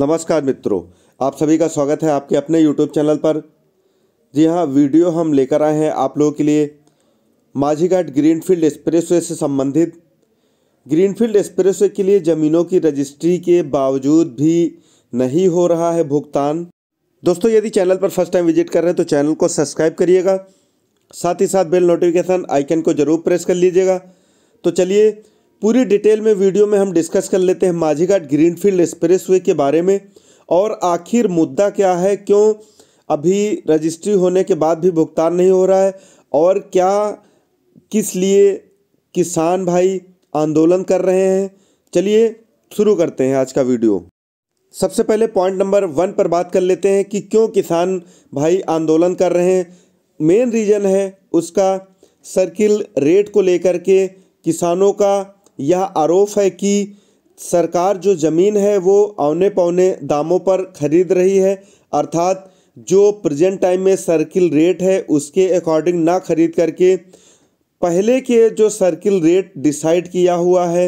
नमस्कार मित्रों आप सभी का स्वागत है आपके अपने यूट्यूब चैनल पर जी हाँ वीडियो हम लेकर आए हैं आप लोगों के लिए माझीघाट ग्रीनफील्ड एक्सप्रेस से संबंधित ग्रीनफील्ड एक्सप्रेस के लिए ज़मीनों की रजिस्ट्री के बावजूद भी नहीं हो रहा है भुगतान दोस्तों यदि चैनल पर फर्स्ट टाइम विजिट कर रहे हैं तो चैनल को सब्सक्राइब करिएगा साथ ही साथ बेल नोटिफिकेशन आइकन को ज़रूर प्रेस कर लीजिएगा तो चलिए पूरी डिटेल में वीडियो में हम डिस्कस कर लेते हैं माझीघाट ग्रीनफील्ड वे के बारे में और आखिर मुद्दा क्या है क्यों अभी रजिस्ट्री होने के बाद भी भुगतान नहीं हो रहा है और क्या किस लिए किसान भाई आंदोलन कर रहे हैं चलिए शुरू करते हैं आज का वीडियो सबसे पहले पॉइंट नंबर वन पर बात कर लेते हैं कि क्यों किसान भाई आंदोलन कर रहे हैं मेन रीज़न है उसका सर्किल रेट को लेकर के किसानों का यह आरोप है कि सरकार जो ज़मीन है वो औने पौने दामों पर खरीद रही है अर्थात जो प्रेजेंट टाइम में सर्किल रेट है उसके अकॉर्डिंग ना खरीद करके पहले के जो सर्किल रेट डिसाइड किया हुआ है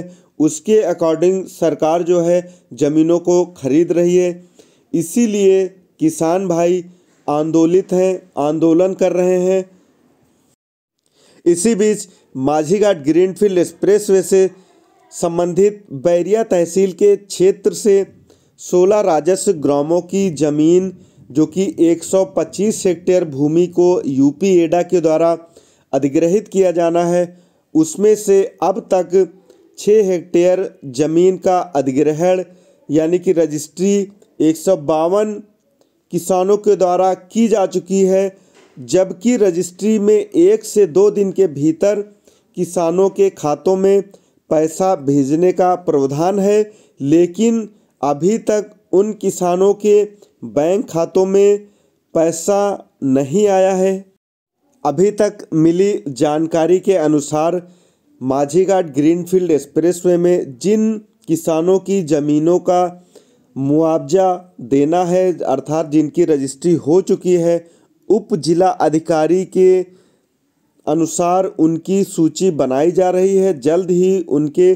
उसके अकॉर्डिंग सरकार जो है ज़मीनों को खरीद रही है इसीलिए किसान भाई आंदोलित हैं आंदोलन कर रहे हैं इसी बीच माझीघाट ग्रीनफील्ड एक्सप्रेसवे से संबंधित बैरिया तहसील के क्षेत्र से 16 राजस्व ग्रामों की जमीन जो कि 125 हेक्टेयर भूमि को यूपी एडा के द्वारा अधिग्रहित किया जाना है उसमें से अब तक 6 हेक्टेयर जमीन का अधिग्रहण यानी कि रजिस्ट्री एक किसानों के द्वारा की जा चुकी है जबकि रजिस्ट्री में एक से दो दिन के भीतर किसानों के खातों में पैसा भेजने का प्रावधान है लेकिन अभी तक उन किसानों के बैंक खातों में पैसा नहीं आया है अभी तक मिली जानकारी के अनुसार माझीघाट ग्रीनफील्ड एक्सप्रेसवे में जिन किसानों की ज़मीनों का मुआवजा देना है अर्थात जिनकी रजिस्ट्री हो चुकी है उप जिला अधिकारी के अनुसार उनकी सूची बनाई जा रही है जल्द ही उनके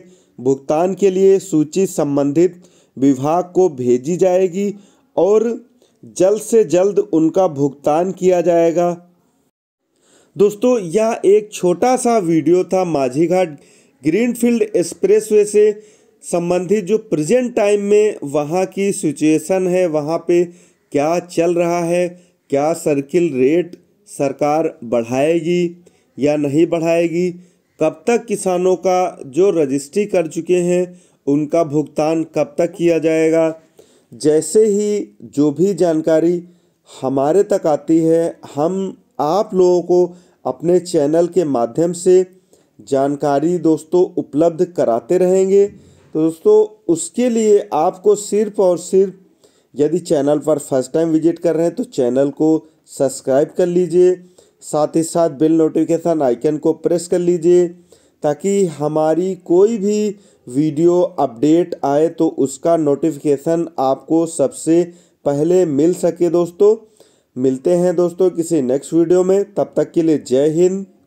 भुगतान के लिए सूची संबंधित विभाग को भेजी जाएगी और जल्द से जल्द उनका भुगतान किया जाएगा दोस्तों यह एक छोटा सा वीडियो था माझीघाट ग्रीनफील्ड एक्सप्रेसवे से संबंधित जो प्रेजेंट टाइम में वहाँ की सिचुएशन है वहाँ पे क्या चल रहा है क्या सर्किल रेट सरकार बढ़ाएगी या नहीं बढ़ाएगी कब तक किसानों का जो रजिस्ट्री कर चुके हैं उनका भुगतान कब तक किया जाएगा जैसे ही जो भी जानकारी हमारे तक आती है हम आप लोगों को अपने चैनल के माध्यम से जानकारी दोस्तों उपलब्ध कराते रहेंगे तो दोस्तों उसके लिए आपको सिर्फ और सिर्फ यदि चैनल पर फर्स्ट टाइम विजिट कर रहे हैं तो चैनल को सब्सक्राइब कर लीजिए साथ ही साथ बिल नोटिफिकेशन आइकन को प्रेस कर लीजिए ताकि हमारी कोई भी वीडियो अपडेट आए तो उसका नोटिफिकेशन आपको सबसे पहले मिल सके दोस्तों मिलते हैं दोस्तों किसी नेक्स्ट वीडियो में तब तक के लिए जय हिंद